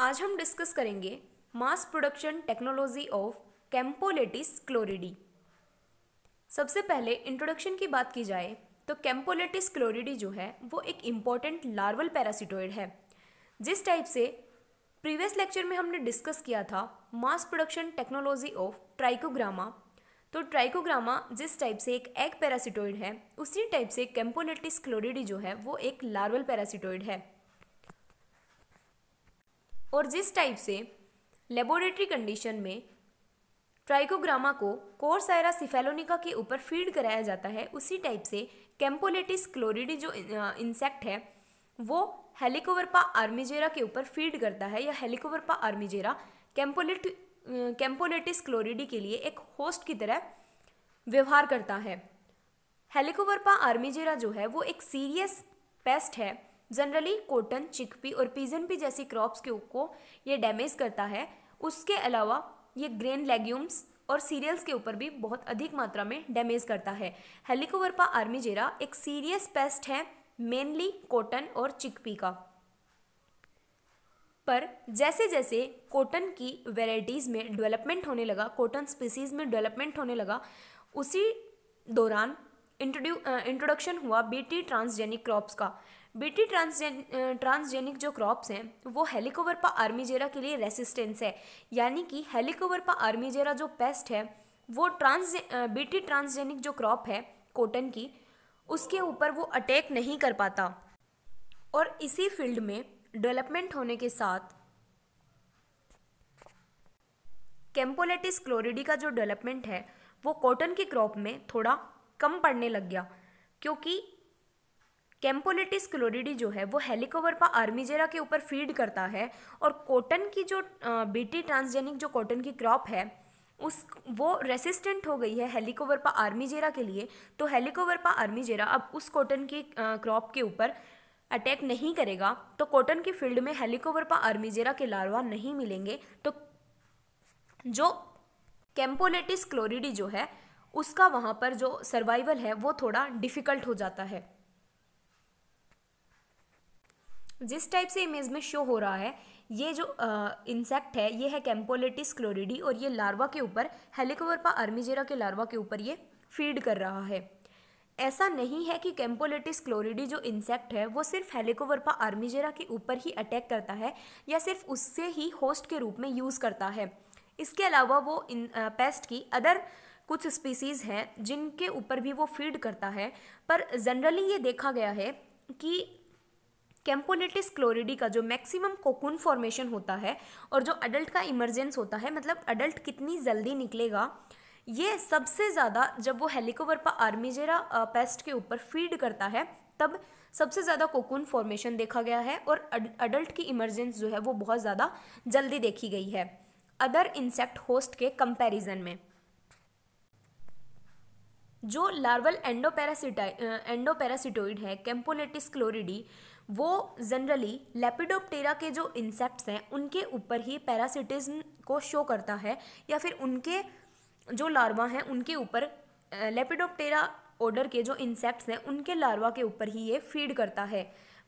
आज हम डिस्कस करेंगे mass production technology of Campoletis chlorideae सबसे पहले इंट्रोडक्शन की बात की जाए तो कैम्पोलेटिस क्लोरिडी जो है वो एक इम्पॉर्टेंट लार्वल पैरासिटोइड है जिस टाइप से प्रीवियस लेक्चर में हमने डिस्कस किया था mass production technology of Trichogramma तो ट्राइकोग्रामा जिस टाइप से एक एग पैरासिटोइड है उसी टाइप से कैम्पोलेटिस क्लोरिडी जो है वो एक लार्वल पैरासिटोइड है और जिस टाइप से लेबोरेटरी कंडीशन में ट्राइकोग्रामा को कोरसायरा सिफेलोनिका के ऊपर फीड कराया जाता है उसी टाइप से कैम्पोलेटिस क्लोरिडी जो इंसेक्ट है वो हेलिकोवरपा आर्मिजेरा के ऊपर फीड करता है या हेलिकोवरपा आर्मिजेरा कैम्पोलेट कैम्पोलेटिस क्लोरिडी के लिए एक होस्ट की तरह व्यवहार करता है हेलिकोवरपा आर्मिजेरा जो है वो एक सीरियस पेस्ट है जनरली कॉटन चिकपी और पी जैसी क्रॉप्स के को ये डैमेज करता है उसके अलावा ये ग्रेन लेग्यूम्स और सीरियल्स के ऊपर भी बहुत अधिक मात्रा में डैमेज करता है हेलिकोवरपा आर्मीजेरा एक सीरियस पेस्ट है मेनली कॉटन और चिकपी का पर जैसे जैसे कॉटन की वेराइटीज़ में डेवलपमेंट होने लगा कॉटन स्पीसीज़ में डेवलपमेंट होने लगा उसी दौरान इंट्रोड्यू इंट्रोडक्शन हुआ बीटी ट्रांसजेनिक क्रॉप्स का बीटी ट्रांसजेन ट्रांसजेनिक जो क्रॉप्स हैं वो हेलिकोवर्पा आर्मीजेरा के लिए रेसिस्टेंस है यानी कि हेलिकोवर्पा आर्मीजेरा जो पेस्ट है वो ट्रांस बीटी ट्रांसजेनिक जो क्रॉप है कॉटन की उसके ऊपर वो अटैक नहीं कर पाता और इसी फील्ड में डेवलपमेंट होने के साथ कैम्पोलेटिस क्लोरिडी का जो डेवलपमेंट है वो कॉटन की क्रॉप में थोड़ा कम पड़ने लग गया क्योंकि कैम्पोलेटिस क्लोरिडी जो है वो हेलिकोवर्पा आर्मीजेरा के ऊपर फीड करता है और कॉटन की जो बीटी ट्रांसजेनिक जो कॉटन की क्रॉप है उस वो रेसिस्टेंट हो गई है हेलिकोवर्पा आर्मीजेरा के लिए तो हेलिकोवर्पा आर्मीजेरा अब उस कॉटन की क्रॉप के ऊपर अटैक नहीं करेगा तो कॉटन की फील्ड में हेलिकोवर्पा आर्मीजेरा के लार्वा नहीं मिलेंगे तो जो कैम्पोलेटिस क्लोरिडी जो है उसका वहाँ पर जो सर्वाइवल है वो थोड़ा डिफ़िकल्ट हो जाता है जिस टाइप से इमेज में शो हो रहा है ये जो इंसेक्ट है ये है कैम्पोलेटिस क्लोरिडी और ये लार्वा के ऊपर हेलिकोवरपा आर्मीजेरा के लार्वा के ऊपर ये फीड कर रहा है ऐसा नहीं है कि कैम्पोलेटिस क्लोरिडी जो इंसेक्ट है वो सिर्फ हेलिकोवरपा आर्मीजेरा के ऊपर ही अटैक करता है या सिर्फ उससे ही होस्ट के रूप में यूज़ करता है इसके अलावा वो इन आ, पेस्ट की अदर कुछ स्पीसीज़ हैं जिनके ऊपर भी वो फीड करता है पर जनरली ये देखा गया है कि कैम्पोनेटिस क्लोरिडी का जो मैक्सिमम कोकुन फॉर्मेशन होता है और जो अडल्ट का इमरजेंस होता है मतलब अडल्ट कितनी जल्दी निकलेगा ये सबसे ज़्यादा जब वो हेलिकोवर्पा आर्मीजेरा पेस्ट के ऊपर फीड करता है तब सबसे ज़्यादा कोकुन फॉर्मेशन देखा गया है और अडल्ट की इमरजेंस जो है वो बहुत ज़्यादा जल्दी देखी गई है अदर इंसेक्ट होस्ट के कंपैरिजन में जो लार्वल एंडोपैरासिटा एंडोपैरासिटोइड है कैम्पोलेटिस क्लोरिडी वो जनरली लेपिडोप्टेरा के जो इंसेक्ट्स हैं उनके ऊपर ही पैरासिटिज्म को शो करता है या फिर उनके जो लार्वा हैं उनके ऊपर लेपिडोप्टेरा ऑर्डर के जो इंसेक्ट्स हैं उनके लार्वा के ऊपर ही ये फीड करता है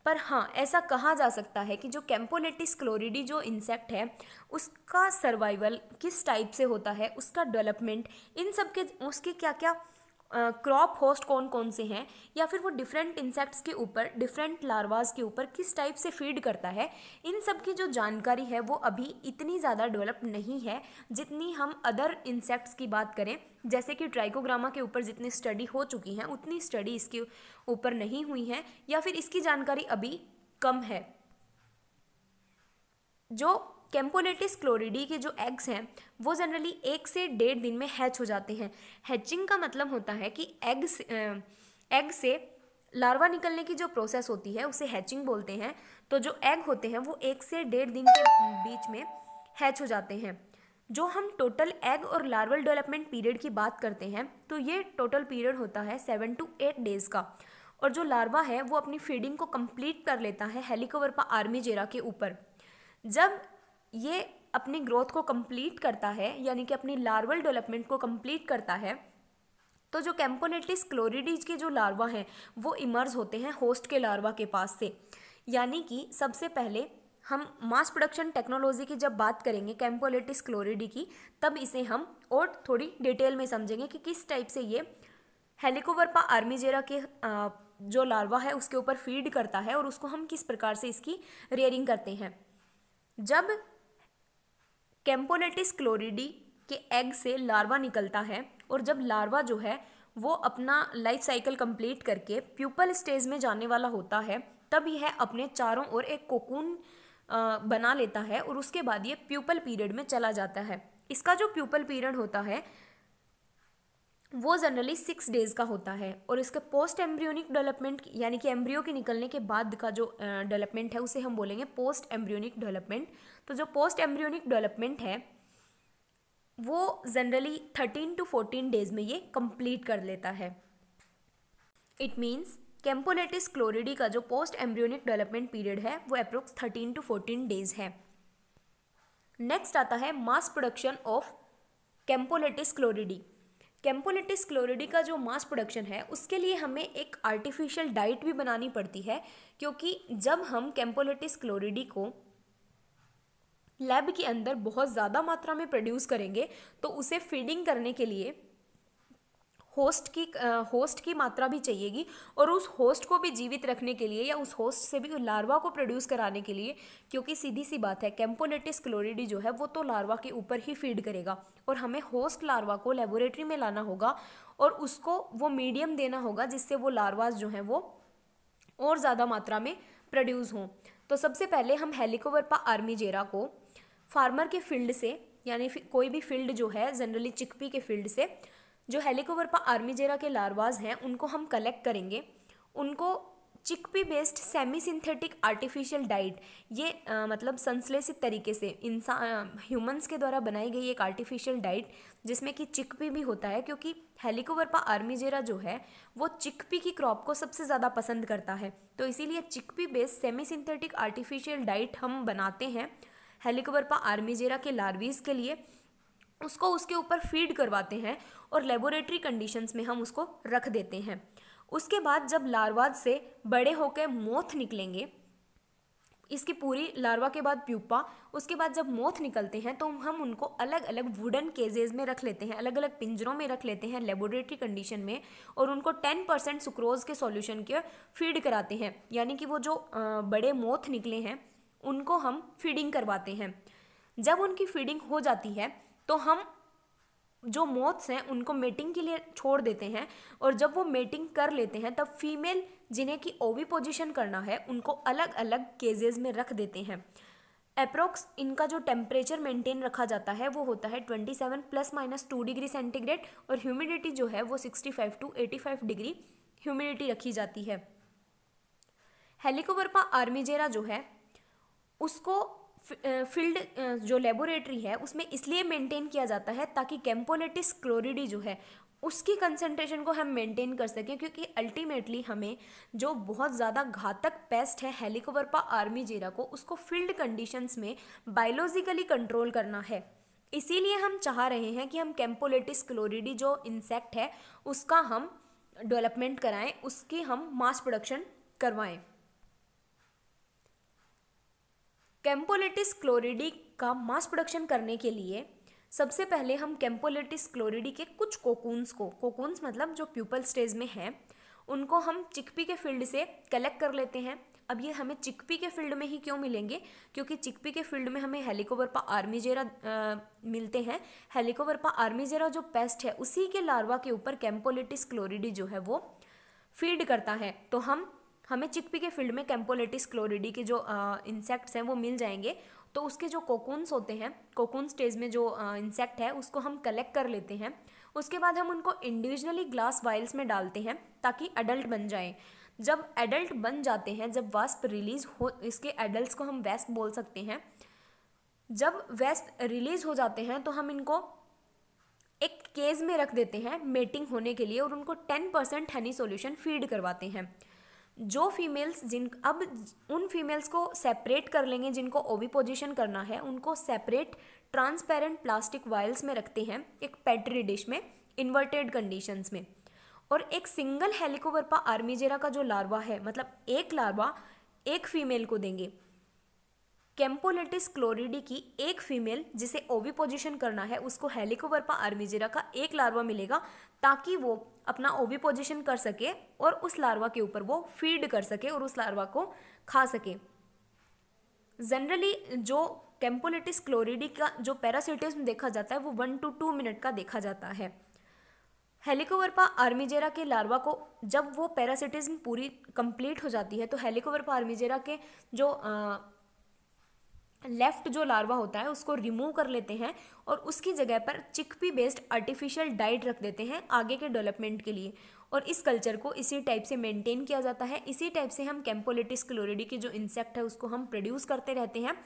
पर हाँ ऐसा कहा जा सकता है कि जो कैम्पोलेटिस क्लोरिडी जो इंसेक्ट है उसका सर्वाइवल किस टाइप से होता है उसका डेवलपमेंट इन सब के उसके क्या क्या क्रॉप होस्ट कौन कौन से हैं या फिर वो डिफरेंट इंसेक्ट्स के ऊपर डिफरेंट लार्वाज के ऊपर किस टाइप से फीड करता है इन सब की जो जानकारी है वो अभी इतनी ज़्यादा डेवलप नहीं है जितनी हम अदर इंसेक्ट्स की बात करें जैसे कि ट्राइकोग्रामा के ऊपर जितनी स्टडी हो चुकी हैं उतनी स्टडी इसके ऊपर नहीं हुई है या फिर इसकी जानकारी अभी कम है जो कैम्पोनेटिस क्लोरिडी के जो एग्स हैं वो जनरली एक से डेढ़ दिन में हैच हो जाते हैं हैचिंग का मतलब होता है कि एग एग से लार्वा निकलने की जो प्रोसेस होती है उसे हैचिंग बोलते हैं तो जो एग होते हैं वो एक से डेढ़ दिन के बीच में हैच हो जाते हैं जो हम टोटल एग और लार्वल डेवलपमेंट पीरियड की बात करते हैं तो ये टोटल पीरियड होता है सेवन टू एट डेज़ का और जो लार्वा है वो अपनी फीडिंग को कंप्लीट कर लेता है आर्मी जेरा के ऊपर जब ये अपनी ग्रोथ को कंप्लीट करता है यानी कि अपनी लार्वल डेवलपमेंट को कंप्लीट करता है तो जो कैम्पोनेटिस क्लोरिडीज के जो लार्वा हैं वो इमर्ज होते हैं होस्ट के लार्वा के पास से यानी कि सबसे पहले हम मास प्रोडक्शन टेक्नोलॉजी की जब बात करेंगे कैम्पोलेटिस क्लोरिडी की तब इसे हम और थोड़ी डिटेल में समझेंगे कि किस टाइप से ये हेलिकोवरपा आर्मीजेरा के जो लार्वा है उसके ऊपर फीड करता है और उसको हम किस प्रकार से इसकी रेयरिंग करते हैं जब कैम्पोलेटिस क्लोरिडी के एग से लार्वा निकलता है और जब लार्वा जो है वो अपना लाइफ साइकिल कंप्लीट करके प्यूपल स्टेज में जाने वाला होता है तब यह अपने चारों ओर एक कोकून बना लेता है और उसके बाद ये प्यूपल पीरियड में चला जाता है इसका जो प्यूपल पीरियड होता है वो जनरली सिक्स डेज़ का होता है और इसके पोस्ट एम्ब्रियोनिक डेवलपमेंट यानी कि एम्ब्रियो के निकलने के बाद का जो डेवलपमेंट है उसे हम बोलेंगे पोस्ट एम्ब्रियोनिक डेवलपमेंट तो जो पोस्ट एम्ब्रियोनिक डेवलपमेंट है वो generally thirteen to fourteen days में ये कंप्लीट कर लेता है इट मीन्स कैम्पोलेटिस क्लोरिडी का जो पोस्ट एम्ब्रियोनिक डेवलपमेंट पीरियड है वो approx thirteen to fourteen days है नेक्स्ट आता है मास प्रोडक्शन ऑफ कैम्पोलेटिस क्लोरिडी कैम्पोनेटिस क्लोरिडी का जो मास प्रोडक्शन है उसके लिए हमें एक आर्टिफिशियल डाइट भी बनानी पड़ती है क्योंकि जब हम कैम्पोनेटिस क्लोरिडी को लैब के अंदर बहुत ज़्यादा मात्रा में प्रोड्यूस करेंगे तो उसे फीडिंग करने के लिए होस्ट की होस्ट की मात्रा भी चाहिएगी और उस होस्ट को भी जीवित रखने के लिए या उस होस्ट से भी लार्वा को प्रोड्यूस कराने के लिए क्योंकि सीधी सी बात है कैम्पोनेटिस क्लोरिडी जो है वो तो लार्वा के ऊपर ही फीड करेगा और हमें होस्ट लार्वा को लेबोरेटरी में लाना होगा और उसको वो मीडियम देना होगा जिससे वो लार्वाज जो हैं वो और ज़्यादा मात्रा में प्रोड्यूस हों तो सबसे पहले हम आर्मी आर्मीजेरा को फार्मर के फील्ड से यानी कोई भी फील्ड जो है जनरली चिकपी के फील्ड से जो आर्मी आर्मीजेरा के लारवाज हैं उनको हम कलेक्ट करेंगे उनको chickpea based semi synthetic artificial diet ये आ, मतलब संश्लेषित तरीके से इंसान ह्यूमंस के द्वारा बनाई गई एक आर्टिफिशियल डाइट जिसमें कि चिकपी भी होता है क्योंकि हेलिकोवर्पा आर्मीजेरा जो है वो चिकपी की क्रॉप को सबसे ज़्यादा पसंद करता है तो इसीलिए chickpea based semi synthetic artificial diet हम बनाते हैं हेलिकोवर्पा आर्मीजेरा के लार्वीज के लिए उसको उसके ऊपर फीड करवाते हैं और लेबोरेटरी कंडीशंस में हम उसको रख देते हैं उसके बाद जब लार्वाद से बड़े होकर मोथ निकलेंगे इसकी पूरी लार्वा के बाद प्यूपा उसके बाद जब मोथ निकलते हैं तो हम उनको अलग अलग वुडन केजेज में रख लेते हैं अलग अलग पिंजरों में रख लेते हैं लेबोरेटरी कंडीशन में और उनको टेन परसेंट सुक्रोज के सॉल्यूशन के फीड कराते हैं यानी कि वो जो बड़े मोथ निकले हैं उनको हम फीडिंग करवाते हैं जब उनकी फीडिंग हो जाती है तो हम जो मोथ्स हैं उनको मेटिंग के लिए छोड़ देते हैं और जब वो मेटिंग कर लेते हैं तब फीमेल जिन्हें की ओवी पोजिशन करना है उनको अलग अलग केजेस में रख देते हैं अप्रोक्स इनका जो टेम्परेचर मेंटेन रखा जाता है वो होता है 27 plus minus two degree centigrade और ह्यूमिडिटी जो है वो 65 टू 85 डिग्री ह्यूमिडिटी रखी जाती है हेलिकोबर्पा आर्मीजेरा जो है उसको फील्ड जो लेबोरेटरी है उसमें इसलिए मेंटेन किया जाता है ताकि कैम्पोनेटिस क्लोरिडी जो है उसकी कंसंट्रेशन को हम मेंटेन कर सकें क्योंकि अल्टीमेटली हमें जो बहुत ज़्यादा घातक पेस्ट है हेलिकोवर्पा आर्मी जीरा को उसको फील्ड कंडीशंस में बायोलॉजिकली कंट्रोल करना है इसीलिए हम चाह रहे हैं कि हम कैम्पोलेटिस क्लोरिडी जो इंसेक्ट है उसका हम डेवलपमेंट कराएं उसकी हम मास प्रोडक्शन करवाएं कैम्पोलिटिस क्लोरिडी का मास प्रोडक्शन करने के लिए सबसे पहले हम कैम्पोलिटिस क्लोरिडी के कुछ कोकून्स को कोकून्स मतलब जो प्यूपल स्टेज में हैं उनको हम चिकपी के फील्ड से कलेक्ट कर लेते हैं अब ये हमें चिकपी के फील्ड में ही क्यों मिलेंगे क्योंकि चिकपी के फील्ड में हमें हेलिकोवरपा आर्मीजेरा मिलते हैं हेलिकोवर्पा आर्मीजेरा जो पेस्ट है उसी के लार्वा के ऊपर कैम्पोलिटिस क्लोरिडी जो है वो फीड करता है तो हम हमें चिकपी के फील्ड में कैम्पोलेटिस क्लोरिडी के जो इंसेक्ट्स हैं वो मिल जाएंगे तो उसके जो कोकून्स होते हैं कोकून स्टेज में जो इंसेक्ट है उसको हम कलेक्ट कर लेते हैं उसके बाद हम उनको इंडिविजुअली ग्लास वाइल्स में डालते हैं ताकि एडल्ट बन जाए जब एडल्ट बन जाते हैं जब वास्प रिलीज हो इसके एडल्ट को हम वेस्प बोल सकते हैं जब वेस्प रिलीज हो जाते हैं तो हम इनको एक केज में रख देते हैं मेटिंग होने के लिए और उनको ten percent honey solution feed करवाते हैं जो फीमेल्स जिन अब उन फीमेल्स को सेपरेट कर लेंगे जिनको ओवी पोजिशन करना है उनको सेपरेट ट्रांसपेरेंट प्लास्टिक वायल्स में रखते हैं एक पेट्री डिश में इन्वर्टेड कंडीशंस में और एक सिंगल हेलिकोवर्पा आर्मीजेरा का जो लार्वा है मतलब एक लार्वा एक फीमेल को देंगे कैम्पोलेटिस क्लोरिडी की एक फीमेल जिसे ओवी पोजिशन करना है उसको हेलिकोवर्पा आर्मीजेरा का एक लार्वा मिलेगा ताकि वो अपना ओवी पोजिशन कर सके और उस लार्वा के ऊपर वो फीड कर सके और उस लार्वा को खा सके जनरली जो कैम्पोलेटिस क्लोरिडी का जो पैरासिटिज्म देखा जाता है वो वन टू टू मिनट का देखा जाता है हेलिकोवर्पा आर्मीजेरा के लार्वा को जब वो पैरासिटिज्म पूरी कंप्लीट हो जाती है तो हेलिकोवर्पा आर्मीजेरा के जो आ, लेफ्ट जो लार्वा होता है उसको रिमूव कर लेते हैं और उसकी जगह पर चिकपी बेस्ड आर्टिफिशियल डाइट रख देते हैं आगे के डेवलपमेंट के लिए और इस कल्चर को इसी टाइप से मेंटेन किया जाता है इसी टाइप से हम कैम्पोलिटिस क्लोरिडी की जो इंसेक्ट है उसको हम प्रोड्यूस करते रहते हैं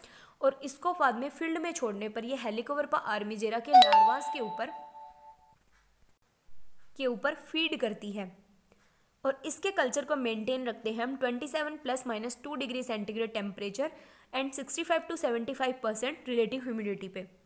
और इसको बाद में फील्ड में छोड़ने पर यह हेलिकोवरपा आर्मीजेरा के लार्वास के ऊपर के ऊपर फीड करती है और इसके कल्चर को मेंटेन रखते हैं हम 27 plus minus two degree centigrade temperature and 65 to 75 percent relative humidity पे